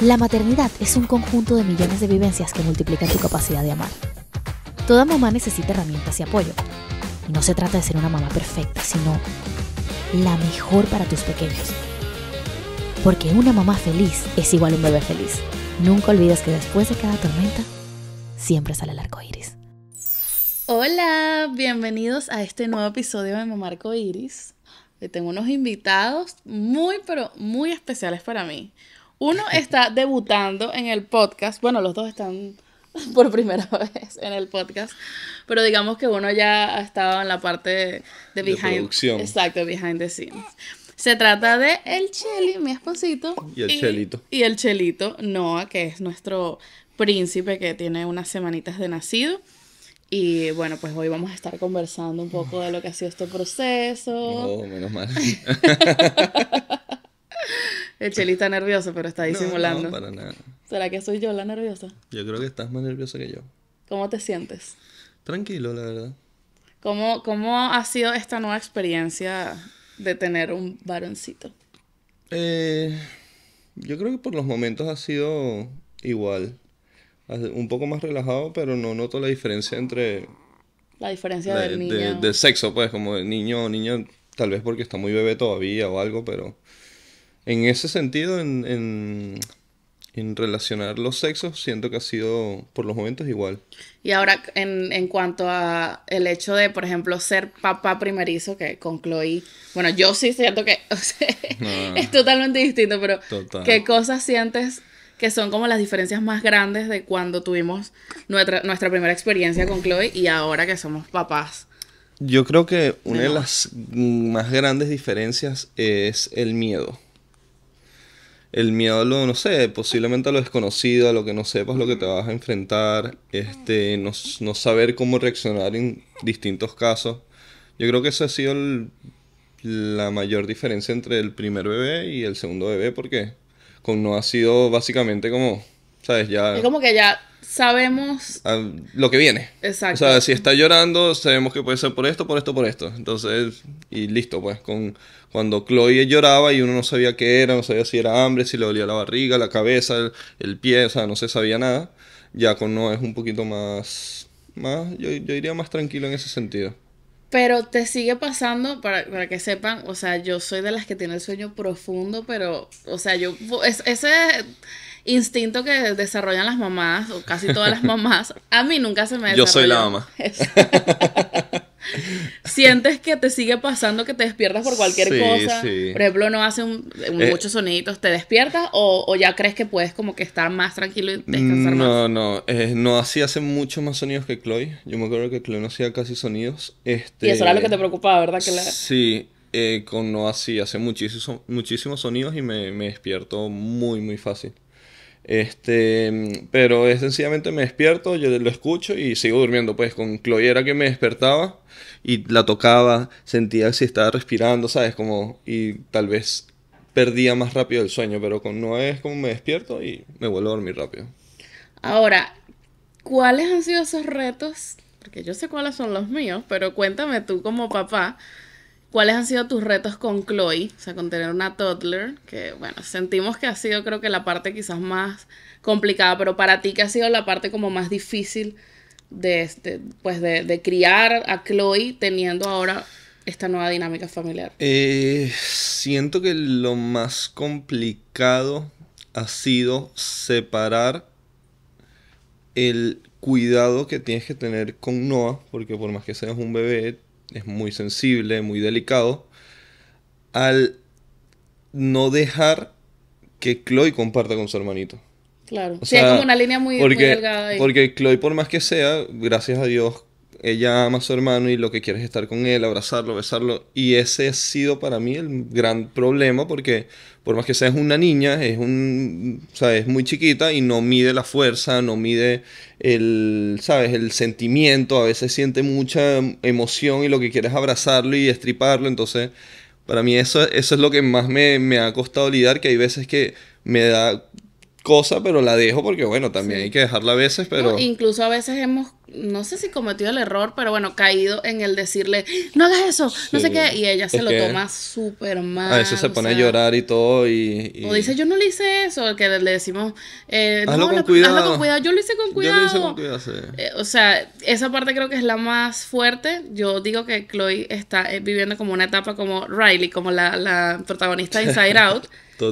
La maternidad es un conjunto de millones de vivencias que multiplican tu capacidad de amar. Toda mamá necesita herramientas y apoyo. Y no se trata de ser una mamá perfecta, sino la mejor para tus pequeños. Porque una mamá feliz es igual a un bebé feliz. Nunca olvides que después de cada tormenta, siempre sale el arco iris. Hola, bienvenidos a este nuevo episodio de Mamá Arco Iris. Eh, tengo unos invitados muy, pero muy especiales para mí. Uno está debutando en el podcast. Bueno, los dos están por primera vez en el podcast. Pero digamos que uno ya ha estado en la parte de, behind. producción. Exacto, behind the scenes. Se trata de el Cheli, mi esposito. Y el Chelito. Y el Chelito, Noah, que es nuestro príncipe que tiene unas semanitas de nacido. Y bueno, pues hoy vamos a estar conversando un poco de lo que ha sido este proceso. Oh, menos mal. El Cheli está nervioso, pero está disimulando. No, para nada. ¿Será que soy yo la nerviosa? Yo creo que estás más nerviosa que yo. ¿Cómo te sientes? Tranquilo, la verdad. ¿Cómo, cómo ha sido esta nueva experiencia de tener un varoncito? Eh, yo creo que por los momentos ha sido igual. Un poco más relajado, pero no noto la diferencia entre... La diferencia del niño. De, sexo, pues, como de niño o niña, tal vez porque está muy bebé todavía o algo, pero en ese sentido, en, en, relacionar los sexos, siento que ha sido por los momentos igual. Y ahora, en, en cuanto a el hecho de, por ejemplo, ser papá primerizo, que con Chloe, bueno, yo sí siento que ah. es totalmente distinto, pero ¿qué cosas sientes que son como las diferencias más grandes de cuando tuvimos nuestra, nuestra primera experiencia con Chloe y ahora que somos papás. Yo creo que una de las más grandes diferencias es el miedo el miedo a lo, no sé, posiblemente a lo desconocido, a lo que no sepas, lo que te vas a enfrentar, este, no, saber cómo reaccionar en distintos casos. Yo creo que eso ha sido la mayor diferencia entre el primer bebé y el segundo bebé, porque con no ha sido básicamente como, ¿sabes? Ya... Es como que ya sabemos... lo que viene. Exacto. O sea, si está llorando, sabemos que puede ser por esto, por esto, por esto. Entonces, y listo, pues, con cuando Chloe lloraba y uno no sabía qué era, no sabía si era hambre, si le dolía la barriga, la cabeza, el, pie, o sea, no se sabía nada. Ya con no es un poquito más, más yo, yo iría más tranquilo en ese sentido. Pero te sigue pasando, para, para, que sepan, o sea, yo soy de las que tiene el sueño profundo, pero, o sea, yo, es, ese instinto que desarrollan las mamás, o casi todas las mamás, a mí nunca se me desarrollado. Yo soy la mamá. Sientes que te sigue pasando que te despiertas por cualquier cosa. Por ejemplo, no hace eh. muchos soniditos. ¿Te despiertas o, ya crees que puedes como que estar más tranquilo y descansar no, más? No, eh, no. hace muchos más sonidos que Chloe. Yo me acuerdo que Chloe no hacía casi sonidos. Este, y eso era lo que te preocupaba, ¿verdad? Que Sí. Eh, con no sí hace muchísimos, muchísimos sonidos y me, me despierto muy, muy fácil. Este, pero es sencillamente me despierto, yo lo escucho y sigo durmiendo. Pues con Chloe era que me despertaba y la tocaba, sentía si estaba respirando, ¿sabes? Como, y tal vez perdía más rápido el sueño, pero con no es como me despierto y me vuelvo a dormir rápido. Ahora, ¿cuáles han sido esos retos? Porque yo sé cuáles son los míos, pero cuéntame tú como papá ¿Cuáles han sido tus retos con Chloe? O sea, con tener una toddler, que bueno, sentimos que ha sido creo que la parte quizás más complicada, pero para ti, ¿qué ha sido la parte como más difícil de, este, pues de, criar a Chloe teniendo ahora esta nueva dinámica familiar? Eh, siento que lo más complicado ha sido separar el cuidado que tienes que tener con Noah, porque por más que seas un bebé, es muy sensible, muy delicado, al no dejar que Chloe comparta con su hermanito. Claro, o sea, como una línea muy, delgada. Ahí. Porque Chloe, por más que sea, gracias a Dios, ella ama a su hermano y lo que quiere es estar con él, abrazarlo, besarlo. Y ese ha sido para mí el gran problema porque por más que seas una niña, es, un, es muy chiquita y no mide la fuerza, no mide el, ¿sabes? el sentimiento, a veces siente mucha emoción y lo que quiere es abrazarlo y estriparlo. Entonces, para mí eso, eso es lo que más me, ha costado lidiar, que hay veces que me da cosa, pero la dejo porque, bueno, también hay que dejarla a veces, pero... incluso a veces hemos no sé si cometió el error, pero bueno, caído en el decirle, no hagas eso, no sé qué, y ella se lo toma súper mal. A eso se pone a llorar y todo, y, O dice, yo no le hice eso, que le decimos, eh, con cuidado. con yo lo hice con cuidado. Eh, o sea, esa parte creo que es la más fuerte. Yo digo que Chloe está eh, viviendo como una etapa como Riley, como la, la protagonista de Inside Out.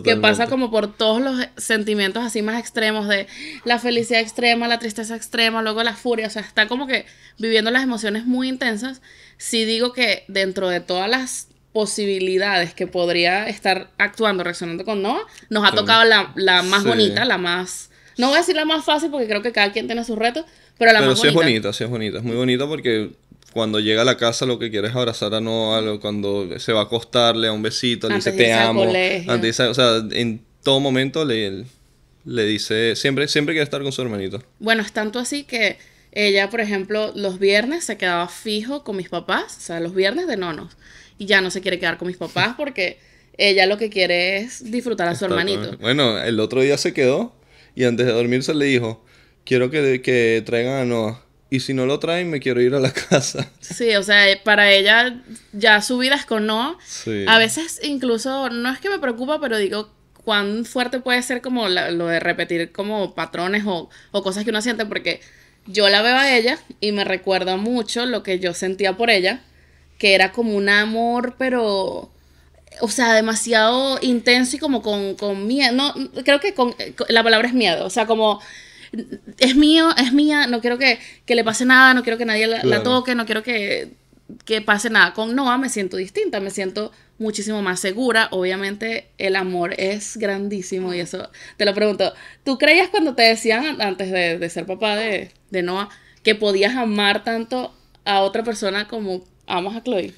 que pasa como por todos los sentimientos así más extremos de la felicidad extrema, la tristeza extrema, luego la furia, o sea, está como que viviendo las emociones muy intensas, sí digo que dentro de todas las posibilidades que podría estar actuando, reaccionando con Noah, nos ha tocado la, la más bonita, la más... No voy a decir la más fácil porque creo que cada quien tiene sus retos, pero la pero sí bonita. es bonita, sí es bonita, es muy bonita porque cuando llega a la casa lo que quiere es abrazar a Noah, cuando se va a le a un besito, le dice te amo, antes, o sea, en todo momento le, le dice, siempre, siempre quiere estar con su hermanito. Bueno, es tanto así que ella, por ejemplo, los viernes se quedaba fijo con mis papás, o sea, los viernes de nonos. Y ya no se quiere quedar con mis papás porque ella lo que quiere es disfrutar a su hermanito. Bueno, el otro día se quedó y antes de dormirse le dijo, quiero que, que traigan a Noah. Y si no lo traen, me quiero ir a la casa. Sí, o sea, eh, para ella ya su vida es con Noah. A veces incluso, no es que me preocupa, pero digo, cuán fuerte puede ser como lo de repetir como patrones o, o cosas que uno siente, porque yo la veo a ella y me recuerda mucho lo que yo sentía por ella, que era como un amor, pero, o sea, demasiado intenso y como con, con miedo. No, creo que con, la palabra es miedo, o sea, como es mío, es mía, no quiero que, le pase nada, no quiero que nadie la toque, no quiero que que pase nada con Noah, me siento distinta, me siento muchísimo más segura. Obviamente el amor es grandísimo y eso te lo pregunto. ¿Tú creías cuando te decían antes de, ser papá de, de, Noah que podías amar tanto a otra persona como amas a Chloe?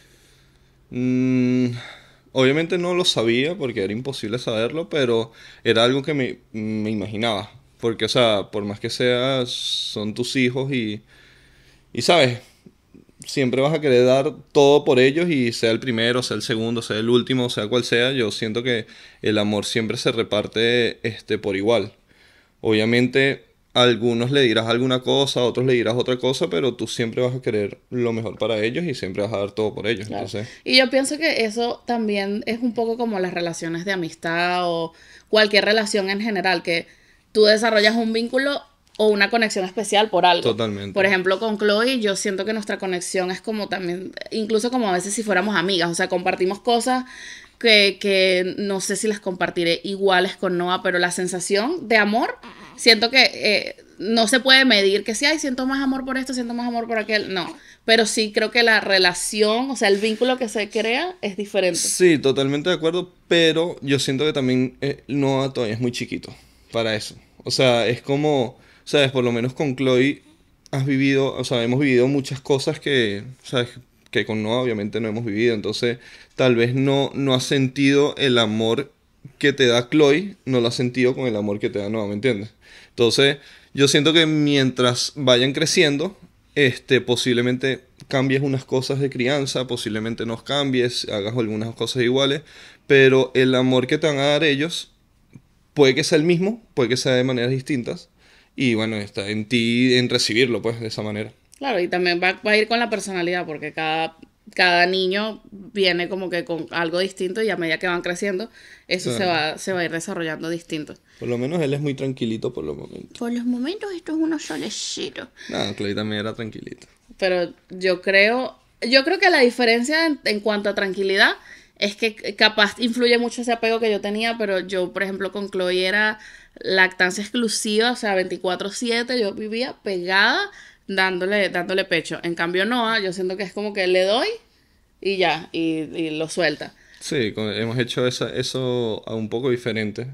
Mm, obviamente no lo sabía porque era imposible saberlo, pero era algo que me, me imaginaba. Porque, o sea, por más que seas, son tus hijos y, y sabes, siempre vas a querer dar todo por ellos y sea el primero, sea el segundo, sea el último, sea cual sea, yo siento que el amor siempre se reparte este, por igual. Obviamente a algunos le dirás alguna cosa, a otros le dirás otra cosa, pero tú siempre vas a querer lo mejor para ellos y siempre vas a dar todo por ellos. Y yo pienso que eso también es un poco como las relaciones de amistad o cualquier relación en general, que tú desarrollas un vínculo o una conexión especial por algo. Totalmente. Por ejemplo, con Chloe yo siento que nuestra conexión es como también, incluso como a veces si fuéramos amigas, o sea, compartimos cosas que, no sé si las compartiré iguales con Noah, pero la sensación de amor, siento que eh, no se puede medir que si, sí, siento más amor por esto, siento más amor por aquel, no. Pero sí creo que la relación, o sea, el vínculo que se crea es diferente. Sí, totalmente de acuerdo, pero yo siento que también eh, Noah todavía es muy chiquito para eso. O sea, es como sabes, por lo menos con Chloe has vivido, o sea, hemos vivido muchas cosas que, sabes, que con Noah obviamente no hemos vivido, entonces tal vez no, no has sentido el amor que te da Chloe, no lo has sentido con el amor que te da Noah, ¿me entiendes? Entonces, yo siento que mientras vayan creciendo, este, posiblemente cambies unas cosas de crianza, posiblemente nos cambies, hagas algunas cosas iguales, pero el amor que te van a dar ellos puede que sea el mismo, puede que sea de maneras distintas, y bueno, está en ti en recibirlo, pues, de esa manera. Claro, y también va, va a ir con la personalidad, porque cada, cada niño viene como que con algo distinto y a medida que van creciendo, eso se, va, se va a ir desarrollando distinto. Por lo menos él es muy tranquilito por los momentos. Por los momentos esto es unos solecito. No, Chloe también era tranquilito. Pero yo creo, yo creo que la diferencia en cuanto a tranquilidad es que capaz influye mucho ese apego que yo tenía, pero yo, por ejemplo, con Chloe era lactancia exclusiva, o sea, 24/7, yo vivía pegada dándole, dándole pecho. En cambio, Noah, yo siento que es como que le doy y ya, y, lo suelta. Sí, hemos hecho eso eso un poco diferente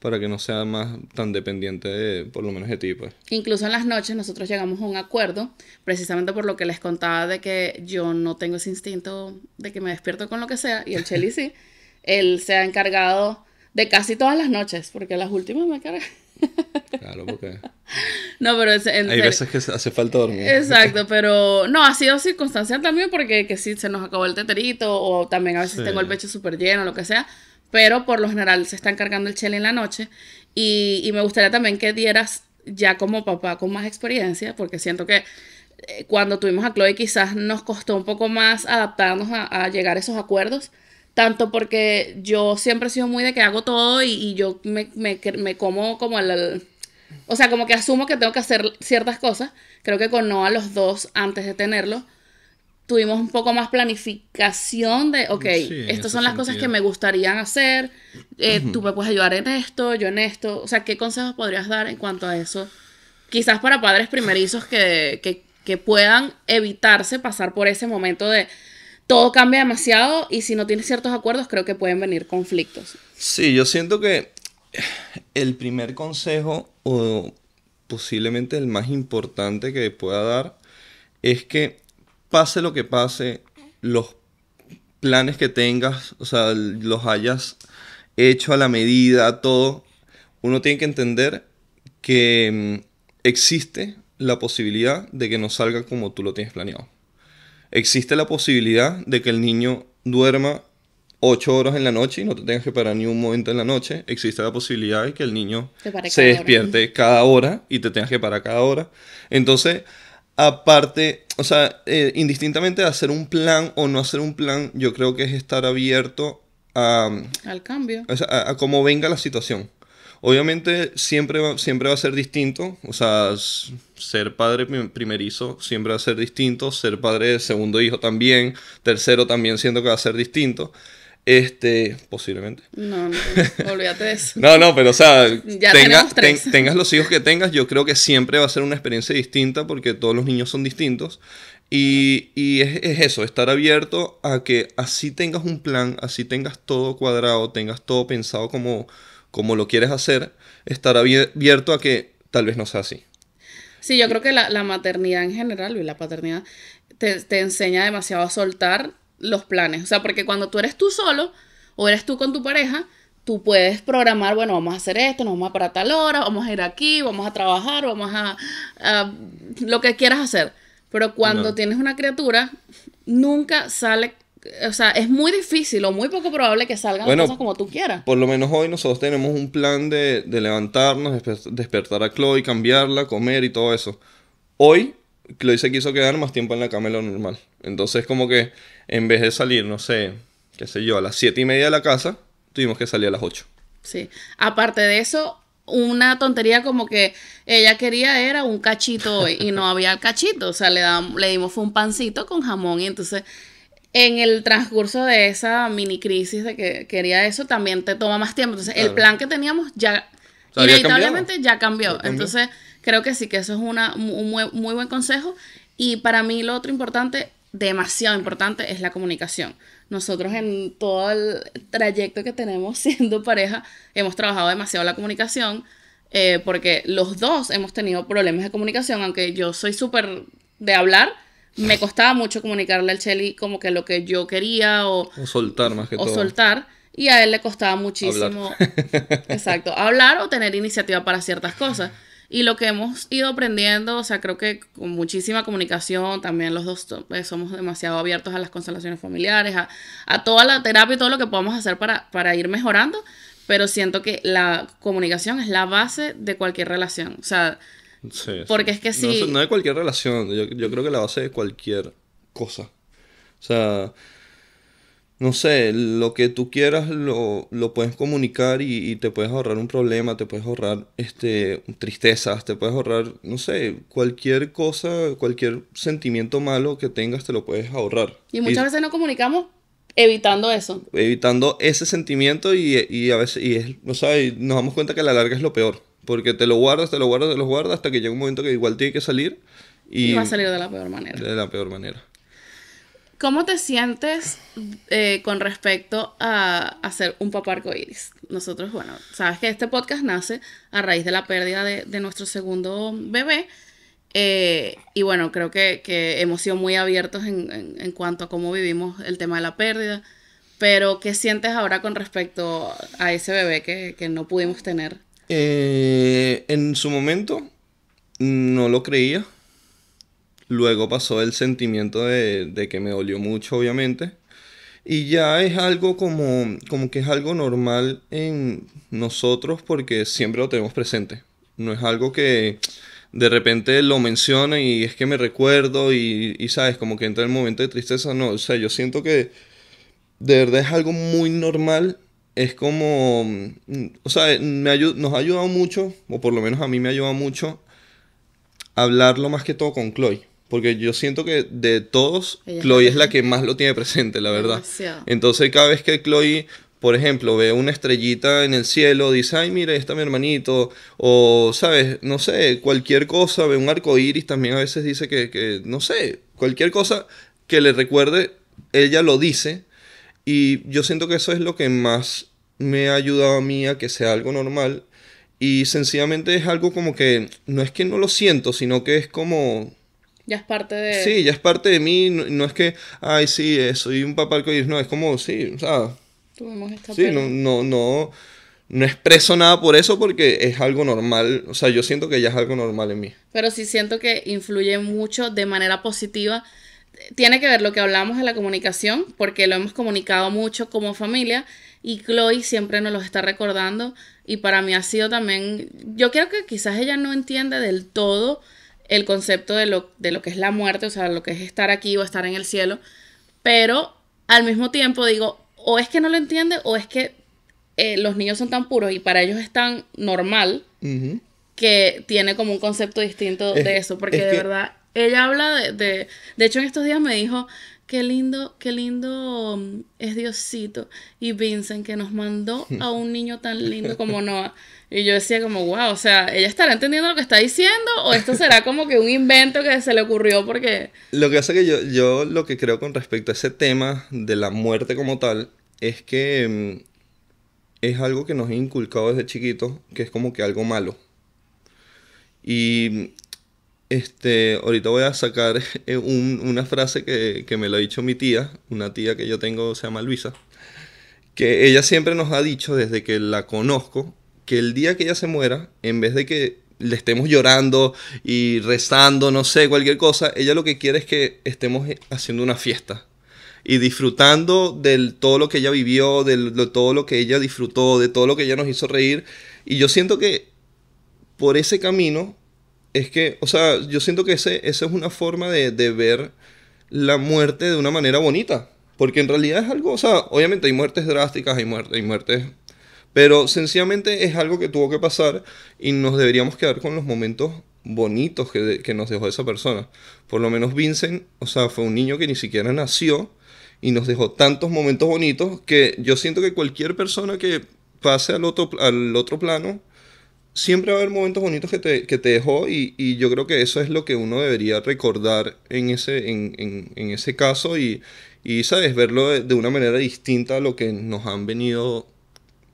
para que no sea más tan dependiente de, por lo menos de ti. Pues. Incluso en las noches nosotros llegamos a un acuerdo, precisamente por lo que les contaba de que yo no tengo ese instinto de que me despierto con lo que sea, y el Cheli sí, él se ha encargado de casi todas las noches, porque las últimas me carga. Claro, porque... No, pero es, Hay veces que hace falta dormir. Exacto, pero no, ha sido circunstancial también porque que sí, se nos acabó el teterito o también a veces tengo el pecho súper lleno, lo que sea pero por lo general se están cargando el chile en la noche y, me gustaría también que dieras ya como papá con más experiencia, porque siento que eh, cuando tuvimos a Chloe quizás nos costó un poco más adaptarnos a, llegar a esos acuerdos, tanto porque yo siempre he sido muy de que hago todo y, yo me, me, como como el, o sea, como que asumo que tengo que hacer ciertas cosas. Creo que con no a los dos, antes de tenerlo, tuvimos un poco más planificación de, ok, estas son las cosas que me gustarían hacer, eh, tú me puedes ayudar en esto, yo en esto, o sea, ¿qué consejos podrías dar en cuanto a eso? Quizás para padres primerizos que, que, que puedan evitarse pasar por ese momento de todo cambia demasiado y si no tienes ciertos acuerdos creo que pueden venir conflictos. Sí, yo siento que el primer consejo o posiblemente el más importante que pueda dar es que pase lo que pase, los planes que tengas, o sea, los hayas hecho a la medida, todo, uno tiene que entender que mm, existe la posibilidad de que no salga como tú lo tienes planeado. Existe la posibilidad de que el niño duerma 8 horas en la noche y no te tengas que parar ni un momento en la noche. Existe la posibilidad de que el niño se despierte cada hora y te tengas que parar cada hora. Entonces, Aparte, o sea, eh, indistintamente de hacer un plan o no hacer un plan, yo creo que es estar abierto a... Um, Al cambio. A, a cómo venga la situación. Obviamente siempre va, siempre va a ser distinto, o sea, ser padre primerizo siempre va a ser distinto, ser padre de segundo hijo también, tercero también siento que va a ser distinto, este, posiblemente. No, no, olvídate de eso. no, no, pero o sea, tengas los hijos que tengas, yo creo que siempre va a ser una experiencia distinta porque todos los niños son distintos. Y, y es, eso, estar abierto a que así tengas un plan, así tengas todo cuadrado, tengas todo pensado como, como lo quieres hacer, estar abierto a que tal vez no sea así. Sí, yo creo que la, maternidad en general y la paternidad te, te enseña demasiado a soltar los planes. O sea, porque cuando tú eres tú solo o eres tú con tu pareja, tú puedes programar, bueno, vamos a hacer esto, nos vamos a para tal hora, vamos a ir aquí, vamos a trabajar, vamos a, lo que quieras hacer. Pero cuando tienes una criatura, nunca sale o sea, es muy difícil o muy poco probable que salgan cosas como tú quieras. Por lo menos hoy nosotros tenemos un plan de, levantarnos, despertar a Chloe, cambiarla, comer y todo eso. Hoy, Chloe se quiso quedar más tiempo en la cama lo normal. Entonces, como que en vez de salir, no sé, qué sé yo, a las siete y media de la casa, tuvimos que salir a las 8. Sí. Aparte de eso, una tontería como que ella quería era un cachito y no había el cachito. O sea, le, dimos un pancito con jamón y entonces en el transcurso de esa mini crisis de que quería eso también te toma más tiempo. Entonces el plan que teníamos ya inevitablemente ya cambió. Entonces creo que sí que eso es una, un muy buen consejo. Y para mí lo otro importante demasiado importante es la comunicación. Nosotros en todo el trayecto que tenemos siendo pareja hemos trabajado demasiado la comunicación eh, porque los dos hemos tenido problemas de comunicación, aunque yo soy súper de hablar. Me costaba mucho comunicarle al chelly como que lo que yo quería o, soltar más que o soltar y a él le costaba muchísimo exacto hablar o tener iniciativa para ciertas cosas. Y lo que hemos ido aprendiendo, o sea, creo que con muchísima comunicación, también los dos eh, somos demasiado abiertos a las constelaciones familiares, a, toda la terapia y todo lo que podamos hacer para, ir mejorando, pero siento que la comunicación es la base de cualquier relación, o sea, porque es que si... No, no de cualquier relación, yo, creo que la base de cualquier cosa. O sea, no sé, lo que tú quieras lo, puedes comunicar y, te puedes ahorrar un problema, te puedes ahorrar este, tristezas, te puedes ahorrar, no sé, cualquier cosa, cualquier sentimiento malo que tengas te lo puedes ahorrar. Y muchas veces no comunicamos evitando eso. Evitando ese sentimiento y, y a veces, y no sabes, nos damos cuenta que a la larga es lo peor, porque te lo guardas, te lo guardas, te lo guardas hasta que llega un momento que igual tiene que salir. Y, va a salir de la peor manera. De la peor manera. ¿Cómo te sientes eh, con respecto a hacer un papá arcoíris? Nosotros, bueno, sabes que este podcast nace a raíz de la pérdida de, nuestro segundo bebé. Eh, y bueno, creo que, que, hemos sido muy abiertos en, cuanto a cómo vivimos el tema de la pérdida. Pero, ¿qué sientes ahora con respecto a ese bebé que, que no pudimos tener? Eh, en su momento, no lo creía Luego pasó el sentimiento de, que me dolió mucho, obviamente. Y ya es algo como, como que es algo normal en nosotros porque siempre lo tenemos presente. No es algo que de repente lo mencione y es que me recuerdo y, sabes, como que entra el momento de tristeza. No, o sea, yo siento que de verdad es algo muy normal. Es como, mm, o sea, me nos ha ayudado mucho, o por lo menos a mí me ha ayudado mucho, hablarlo más que todo con Chloe porque yo siento que de todos, Chloe es la que más lo tiene presente, la verdad. Entonces cada vez que Chloe, por ejemplo, ve una estrellita en el cielo, dice, ay, mira, está mi hermanito, o, sabes, no sé, cualquier cosa, ve un arco iris, también a veces dice que, que no sé, cualquier cosa que le recuerde, ella lo dice, y yo siento que eso es lo que más me ha ayudado a mí a que sea algo normal. Y sencillamente es algo como que no es que no lo siento, sino que es como ya es parte de... Sí, ya es parte de mí. No, es que, ay, sí, eh, soy un papá arcoíris. No, es como, sí, o sea... Tuvimos esta Sí, no, no, no, expreso nada por eso porque es algo normal. O sea, yo siento que ya es algo normal en mí. Pero sí siento que influye mucho de manera positiva tiene que ver lo que hablamos de la comunicación, porque lo hemos comunicado mucho como familia y Chloe siempre nos lo está recordando y para mí ha sido también, yo creo que quizás ella no entiende del todo el concepto de lo, de lo que es la muerte, o sea, lo que es estar aquí o estar en el cielo, pero al mismo tiempo digo, o es que no lo entiende o es que eh, los niños son tan puros y para ellos es tan normal que tiene como un concepto distinto de eso, porque de verdad, ella habla de, de, de hecho en estos días me dijo, Qué lindo, qué lindo mm, es Diosito y Vincent que nos mandó a un niño tan lindo como Noah. Y yo decía como, wow, o sea, ella estará entendiendo lo que está diciendo o esto será como que un invento que se le ocurrió porque... Lo que hace que yo, yo lo que creo con respecto a ese tema de la muerte como tal es que mm, es algo que nos ha inculcado desde chiquitos, que es como que algo malo. Y este, ahorita voy a sacar eh, una frase que, me lo ha dicho mi tía, una tía que yo tengo, se llama Luisa, que ella siempre nos ha dicho desde que la conozco, que el día que ella se muera, en vez de que le estemos llorando y rezando, no sé, cualquier cosa, ella lo que quiere es que estemos haciendo una fiesta y disfrutando de todo lo que ella vivió, de, de todo lo que ella disfrutó, de todo lo que ella nos hizo reír. Y yo siento que por ese camino es que, o sea, yo siento que ese, esa es una forma de, ver la muerte de una manera bonita. Porque en realidad es algo, o sea, obviamente hay muertes drásticas, hay, muertes, hay muertes, pero sencillamente es algo que tuvo que pasar y nos deberíamos quedar con los momentos bonitos que, nos dejó esa persona. Por lo menos Vincent, o sea, fue un niño que ni siquiera nació y nos dejó tantos momentos bonitos que yo siento que cualquier persona que pase al otro, al otro plano siempre va a haber momentos bonitos que te, que dejó y, yo creo que eso es lo que uno debería recordar en ese, en, ese caso y, ¿sabes? Verlo de, una manera distinta a lo que nos han venido,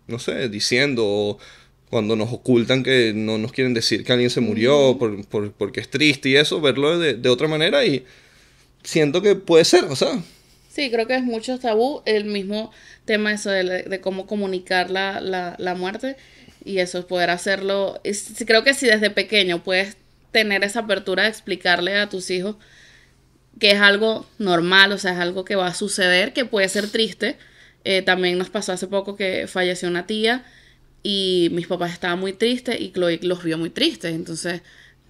no sé, diciendo o cuando nos ocultan que no nos quieren decir que alguien se murió por, por, porque es triste y eso, verlo de, de otra manera y siento que puede ser, o sea, Sí, creo que es mucho tabú el mismo tema eso de, cómo comunicar la, la, muerte. Y eso, poder hacerlo, creo que si desde pequeño puedes tener esa apertura de explicarle a tus hijos que es algo normal, o sea, es algo que va a suceder, que puede ser triste. Eh, también nos pasó hace poco que falleció una tía y mis papás estaban muy tristes y Chloe los vio muy tristes. Entonces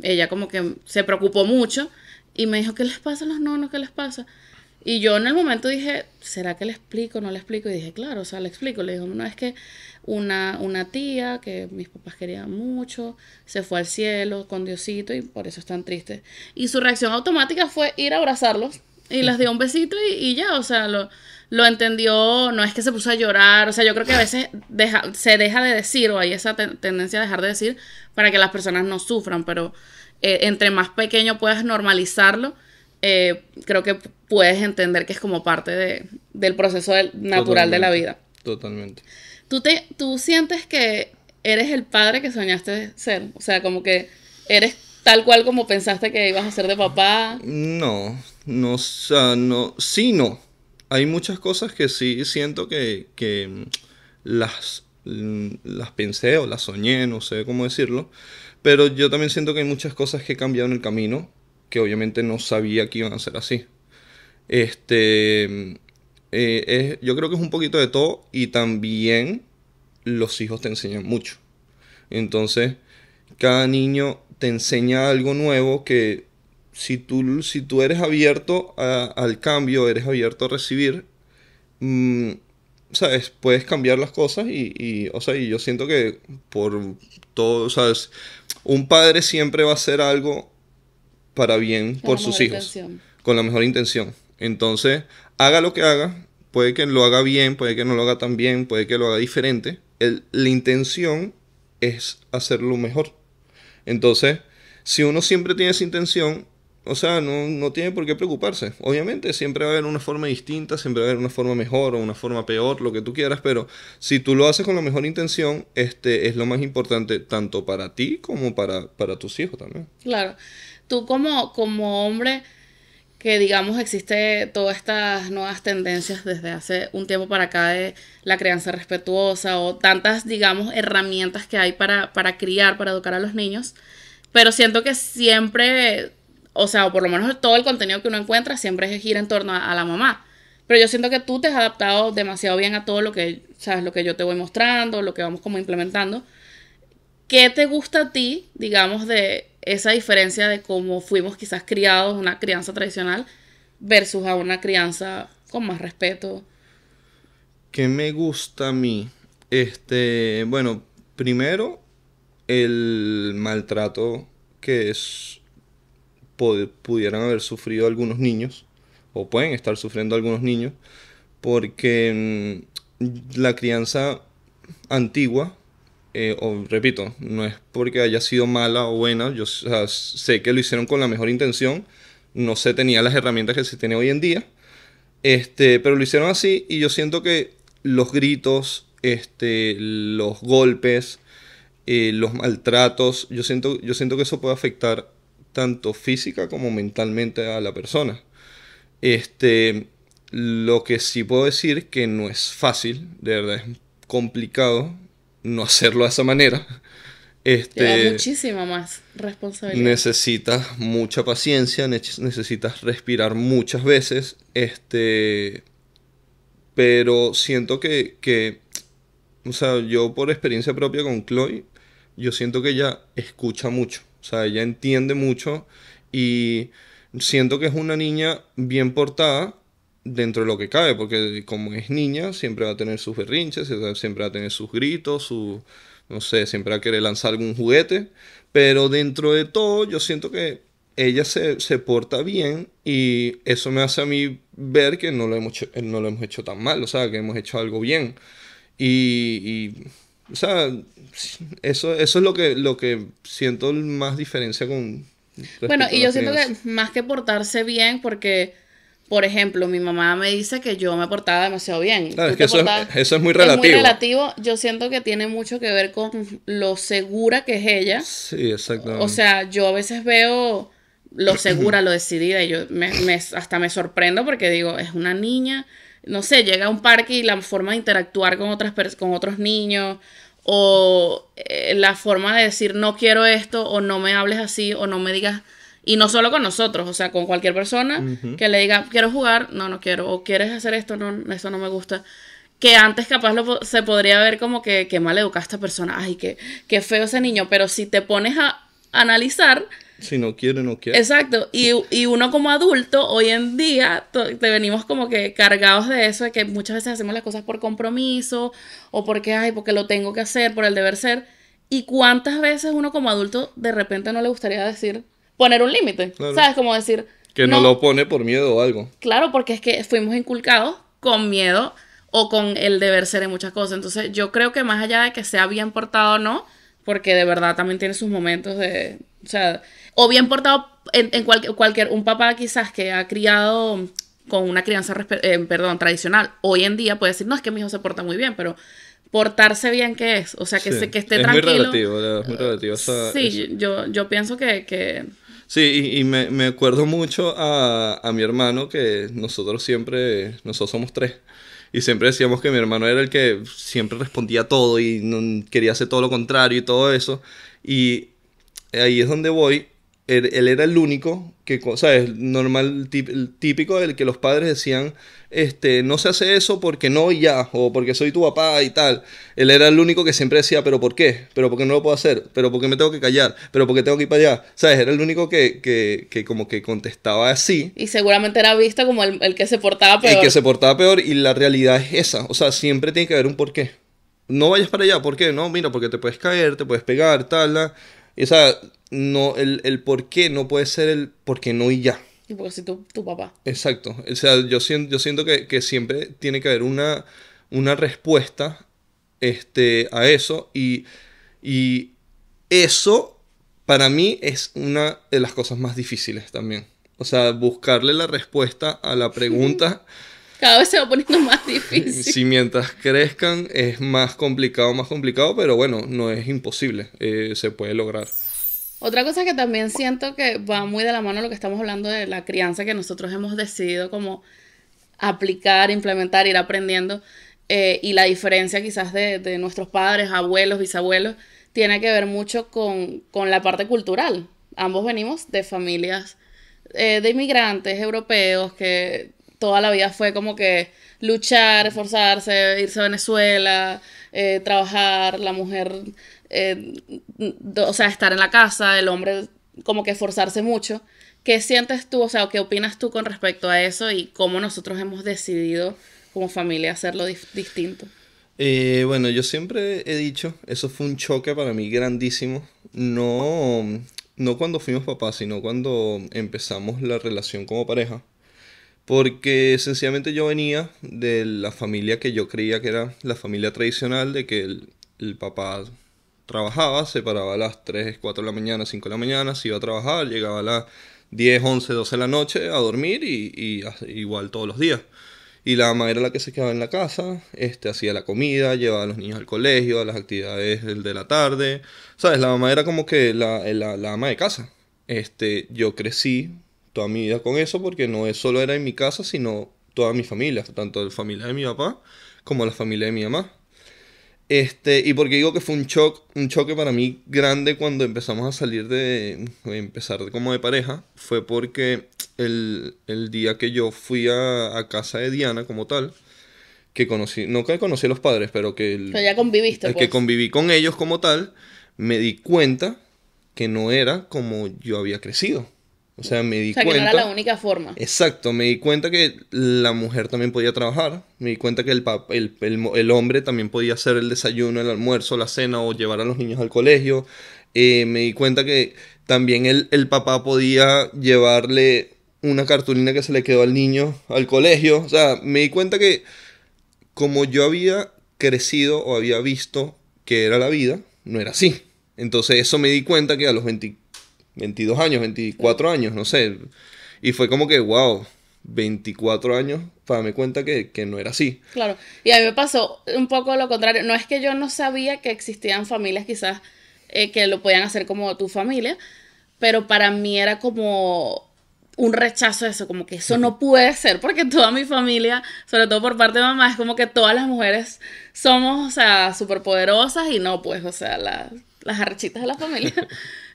ella como que se preocupó mucho y me dijo, ¿qué les pasa a los nonos? ¿Qué les pasa? Y yo en el momento dije, ¿será que le explico? No le explico. Y dije, claro, o sea, le explico. Le digo, no, es que una, tía que mis papás querían mucho, se fue al cielo con Diosito y por eso están tristes. Y su reacción automática fue ir a abrazarlos y les dio un besito y, ya, o sea, lo, lo, entendió, no es que se puso a llorar, o sea, yo creo que a veces se deja de decir o hay esa tendencia a dejar de decir para que las personas no sufran, pero eh, entre más pequeño puedes normalizarlo, eh, creo que puedes entender que es como parte del proceso natural de la vida. Totalmente tú, sientes que eres el padre que soñaste ser. O sea, como que eres tal cual como pensaste que ibas a ser de papá. No, no, o sea, no, sí, no. Hay muchas cosas que sí siento que, mm, las, mm, las pensé o las soñé, no sé cómo decirlo. Pero yo también siento que hay muchas cosas que he cambiado en el camino, que obviamente no sabía que iban a ser así. Este, mm, eh, yo creo que es un poquito de todo y también los hijos te enseñan mucho. Entonces, cada niño te enseña algo nuevo que si tú, si tú eres abierto al cambio, eres abierto a recibir, mm, ¿sabes? Puedes cambiar las cosas y, o sea, yo siento que por todo, ¿sabes? Un padre siempre va a hacer algo para bien por sus hijos. Con la mejor intención. Entonces, haga lo que haga, puede que lo haga bien, puede que no lo haga tan bien, puede que lo haga diferente. la intención es hacerlo mejor. Entonces, si uno siempre tiene esa intención, o sea, no, tiene por qué preocuparse. Obviamente, siempre va a haber una forma distinta, siempre va a haber una forma mejor o una forma peor, lo que tú quieras, pero si tú lo haces con la mejor intención, este es lo más importante tanto para ti como para, para tus hijos también. Claro. Tú como, como hombre que digamos existe todas estas nuevas tendencias desde hace un tiempo para acá de la crianza respetuosa o tantas, digamos, herramientas que hay para, para criar, para educar a los niños. Pero siento que siempre, o sea, o por lo menos todo el contenido que uno encuentra siempre gira en torno a, a la mamá. Pero yo siento que tú te has adaptado demasiado bien a todo lo que, sabes, lo que yo te voy mostrando, lo que vamos como implementando. ¿Qué te gusta a ti, digamos, de esa diferencia de cómo fuimos quizás criados, una crianza tradicional, versus a una crianza con más respeto? ¿Qué me gusta a mí? Este, bueno, primero, el maltrato que es, pudieran haber sufrido algunos niños, o pueden estar sufriendo algunos niños, porque mm, la crianza antigua eh, repito, no es porque haya sido mala o buena, yo sé que lo hicieron con la mejor intención, no se tenía las herramientas que se tiene hoy en día, este, pero lo hicieron así y yo siento que los gritos, este, los golpes, eh, los maltratos, yo siento, yo siento que eso puede afectar tanto física como mentalmente a la persona. Este, lo que sí puedo decir que no es fácil, de verdad es complicado no hacerlo de esa manera. Este, muchísima más responsabilidad. Necesitas mucha paciencia, necesitas respirar muchas veces. Este, pero siento que, que, o sea, yo por experiencia propia con Chloe, yo siento que ella escucha mucho, o sea, ella entiende mucho y siento que es una niña bien portada dentro de lo que cabe, porque como es niña, siempre va a tener sus berrinches, siempre va a tener sus gritos, su, no sé, siempre va a querer lanzar algún juguete, pero dentro de todo yo siento que ella se, se porta bien y eso me hace a mí ver que no lo hemos hecho, eh, no lo hemos hecho tan mal, o sea, que hemos hecho algo bien. Y, y o sea, eso, eso es lo que, lo que siento más diferencia con... Bueno, y yo siento que más que portarse bien, porque por ejemplo, mi mamá me dice que yo me portaba demasiado bien. eso, es muy relativo. Es muy relativo. Yo siento que tiene mucho que ver con lo segura que es ella. Sí, exactamente. O sea, yo a veces veo lo segura, lo decidida, y yo me, hasta me sorprendo porque digo, es una niña, no sé, llega a un parque y la forma de interactuar con, otras con otros niños, o eh, la forma de decir no quiero esto, o no me hables así, o no me digas y no solo con nosotros, o sea, con cualquier persona que le diga, quiero jugar, no, no quiero, o quieres hacer esto, no, eso no me gusta. Que antes capaz se podría ver como que, que mal educada esta persona, ay, qué, qué feo ese niño, pero si te pones a analizar, si no quiere, no quiere. Exacto. Y, y, uno como adulto, hoy en día, te venimos como que cargados de eso, de que muchas veces hacemos las cosas por compromiso o porque, ay, porque lo tengo que hacer, por el deber ser. ¿Y cuántas veces uno como adulto de repente no le gustaría decir, poner un límite. ¿Sabes? Como decir. Que no, lo pone por miedo o algo. Claro, porque es que fuimos inculcados con miedo o con el deber ser en muchas cosas. Entonces, yo creo que más allá de que sea bien portado o no, porque de verdad también tiene sus momentos de. O sea, o bien portado en, cualquier. Un papá quizás que ha criado con una crianza, eh, perdón, tradicional, hoy en día puede decir, no, es que mi hijo se porta muy bien, pero portarse bien ¿qué es, o sea, que, se, que esté es tranquilo. Muy relativo, es muy relativo. sí, yo, yo pienso que, que, Sí, y, me, acuerdo mucho a, mi hermano que nosotros siempre, nosotros somos tres. Y siempre decíamos que mi hermano era el que siempre respondía todo y no, quería hacer todo lo contrario y todo eso. Y ahí es donde voy él, era el único que, ¿sabes? Normal, típico del que los padres decían, este, no se hace eso porque no ya, o porque soy tu papá y tal. Él era el único que siempre decía, pero ¿por qué? ¿Pero por qué no lo puedo hacer? ¿Pero por qué me tengo que callar? ¿Pero por qué tengo que ir para allá? ¿Sabes? Era el único que, que, que como que contestaba así. Y seguramente era visto como el, el que se portaba peor. El que se portaba peor y la realidad es esa. O sea, siempre tiene que haber un porqué. No vayas para allá, ¿por qué? No, mira, porque te puedes caer, te puedes pegar, tal, tal esa, no, el, por qué no puede ser el por qué no y ya. Y porque si tu, tu papá. Exacto. O sea, yo siento, yo siento que, siempre tiene que haber una, una respuesta este, a eso. Y, y eso, para mí, es una de las cosas más difíciles también. O sea, buscarle la respuesta a la pregunta. Cada vez se va poniendo más difícil. Si mientras crezcan es más complicado, más complicado, pero bueno, no es imposible, eh, se puede lograr. Otra cosa que también siento que va muy de la mano lo que estamos hablando de la crianza que nosotros hemos decidido como aplicar, implementar, ir aprendiendo, eh, y la diferencia quizás de, nuestros padres, abuelos, bisabuelos, tiene que ver mucho con, la parte cultural. Ambos venimos de familias eh, de inmigrantes europeos que toda la vida fue como que luchar, esforzarse, irse a Venezuela, eh, trabajar, la mujer, eh, o sea, estar en la casa, el hombre como que esforzarse mucho. ¿Qué sientes tú, o sea, qué opinas tú con respecto a eso y cómo nosotros hemos decidido como familia hacerlo distinto? Eh, bueno, yo siempre he dicho, eso fue un choque para mí grandísimo. No, no cuando fuimos papás, sino cuando empezamos la relación como pareja porque sencillamente yo venía de la familia que yo creía que era la familia tradicional, de que el, papá trabajaba, se paraba a las 3, 4 de la mañana, 5 de la mañana, se iba a trabajar, llegaba a las 10, 11, 12 de la noche a dormir y, igual todos los días. Y la mamá era la que se quedaba en la casa, este, hacía la comida, llevaba a los niños al colegio, a las actividades de la tarde. ¿Sabes? La mamá era como que la, la, ama de casa. Este, yo crecí toda mi vida con eso, porque no es, solo era en mi casa, sino toda mi familia, tanto la familia de mi papá como la familia de mi mamá. Este, y porque digo que fue un shock, un choque para mí grande cuando empezamos a salir de, empezar como de pareja, fue porque el, día que yo fui a, casa de Diana como tal, que conocí, no que conocí a los padres, pero que... ya conviviste. que pues. conviví con ellos como tal, me di cuenta que no era como yo había crecido. O sea, me di cuenta. Que la única forma. Exacto, me di cuenta que la mujer también podía trabajar. Me di cuenta que el, el, hombre también podía hacer el desayuno, el almuerzo, la cena o llevar a los niños al colegio. Eh, me di cuenta que también el, el papá podía llevarle una cartulina que se le quedó al niño al colegio. O sea, me di cuenta que como yo había crecido o había visto que era la vida, no era así. Entonces eso me di cuenta que a los 24 22 años, 24 años, no sé. Y fue como que, wow, 24 años para darme cuenta que, no era así. Claro, y a mí me pasó un poco lo contrario. No es que yo no sabía que existían familias quizás eh, que lo podían hacer como tu familia, pero para mí era como un rechazo de eso, como que eso no puede ser, porque toda mi familia, sobre todo por parte de mamá, es como que todas las mujeres somos, o sea, superpoderosas y no, pues, o sea, las arrechitas de la familia.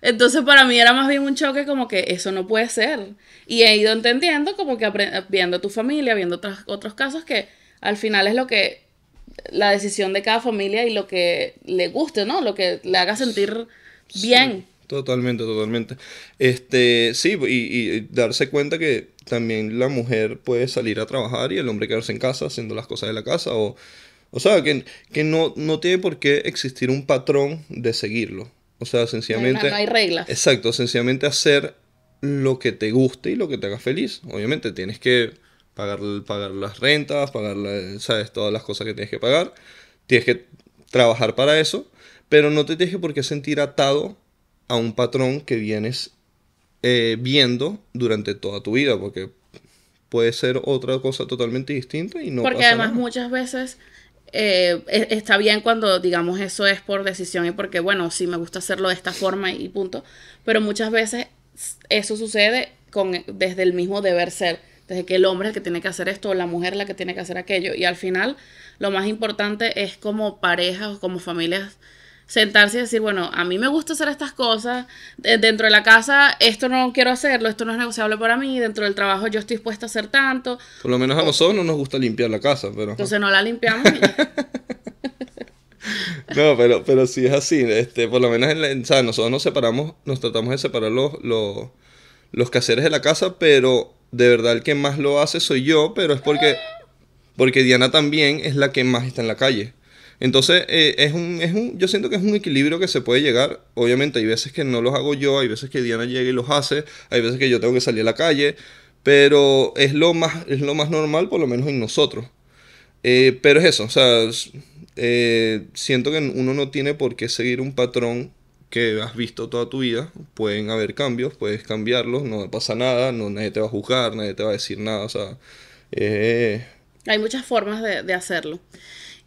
Entonces para mí era más bien un choque como que eso no puede ser. Y he ido entendiendo como que viendo tu familia, viendo otros, casos que al final es lo que la decisión de cada familia y lo que le guste, ¿no? Lo que le haga sentir bien. totalmente, totalmente. Este, sí, y, darse cuenta que también la mujer puede salir a trabajar y el hombre quedarse en casa haciendo las cosas de la casa o... O sea, que, que no, no, tiene por qué existir un patrón de seguirlo. O sea, sencillamente... No, hay reglas. Exacto, sencillamente hacer lo que te guste y lo que te haga feliz. Obviamente tienes que pagar, pagar las rentas, pagar todas las cosas que tienes que pagar. Tienes que trabajar para eso, pero no te tienes que por qué sentir atado a un patrón que vienes eh, viendo durante toda tu vida, porque puede ser otra cosa totalmente distinta y no. Porque además muchas veces eh, e-, está bien cuando digamos eso es por decisión y porque, bueno, si me gusta hacerlo de esta forma y punto, pero muchas veces eso sucede con, desde el mismo deber ser, desde que el hombre es el que tiene que hacer esto la mujer es la que tiene que hacer aquello y al final lo más importante es como parejas o como familias sentarse y decir, bueno, a mí me gusta hacer estas cosas, eh, dentro de la casa esto no quiero hacerlo, esto no es negociable para mí, dentro del trabajo yo estoy dispuesta a hacer tanto. Por lo menos a nosotros no nos gusta limpiar la casa, pero... Entonces no la limpiamos. no, pero, pero sí es así, este, por lo menos en nosotros nos separamos, nos tratamos de separar los, los, los de la casa, pero de verdad el que más lo hace soy yo, pero es porque, porque Diana también es la que más está en la calle. Entonces, eh, es, un, es un, yo siento que es un equilibrio que se puede llegar. Obviamente, hay veces que no los hago yo, hay veces que Diana llega y los hace, hay veces que yo tengo que salir a la calle, pero es lo más, es lo más normal, por lo menos en nosotros. Eh, pero es eso, o sea, eh, siento que uno no tiene por qué seguir un patrón que has visto toda tu vida. Pueden haber cambios, puedes cambiarlos, no pasa nada, nadie te va a juzgar, nadie te va a decir nada, o sea. Hay muchas formas de, de hacerlo.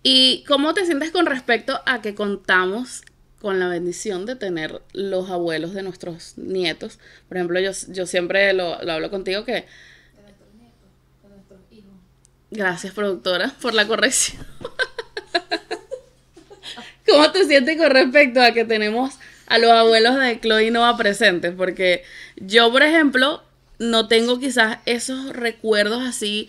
¿Y cómo te sientes con respecto a que contamos con la bendición de tener los abuelos de nuestros nietos? Por ejemplo, yo, siempre lo, hablo contigo que... De nuestros nietos, de nuestros hijos. Gracias, productora, por la corrección. ¿Cómo te sientes con respecto a que tenemos a los abuelos de Chloe Nova presentes? Porque yo, por ejemplo, no tengo quizás esos recuerdos así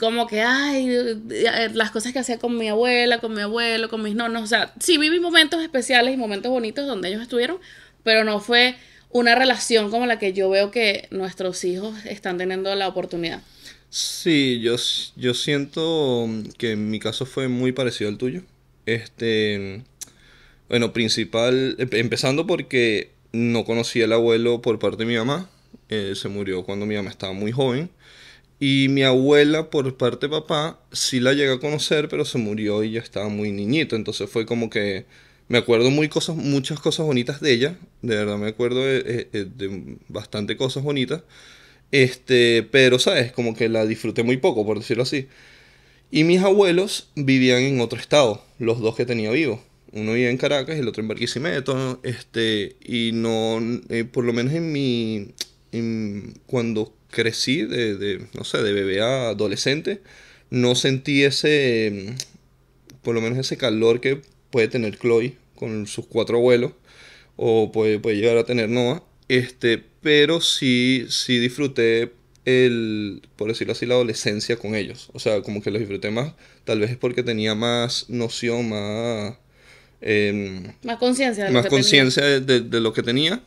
como que, ay, eh, las cosas que hacía con mi abuela, con mi abuelo, con mis nonos. O sea, sí viví momentos especiales y momentos bonitos donde ellos estuvieron, pero no fue una relación como la que yo veo que nuestros hijos están teniendo la oportunidad. Sí, yo, yo siento que en mi caso fue muy parecido al tuyo. Este, bueno, principal, eh, empezando porque no conocí al abuelo por parte de mi mamá. Eh, se murió cuando mi mamá estaba muy joven. Y mi abuela, por parte de papá, sí la llegué a conocer, pero se murió y ya estaba muy niñito. Entonces fue como que me acuerdo muy cosas, muchas cosas bonitas de ella. De verdad me acuerdo eh, eh, eh, de, bastante cosas bonitas. Este, pero, ¿sabes? Como que la disfruté muy poco, por decirlo así. Y mis abuelos vivían en otro estado, los dos que tenía vivos. Uno vivía en Caracas el otro en Barquisimeto. Este, y no, por lo menos en mi, cuando crecí, de, no sé, de bebé a adolescente, no sentí ese, mm, por lo menos ese calor que puede tener Chloe con sus cuatro abuelos, o puede, llegar a tener Noah, este, pero sí, sí disfruté el, por decirlo así, la adolescencia con ellos. O sea, como que los disfruté más, tal vez es porque tenía más noción, más... más em, conciencia. Más conciencia de, lo que tenía.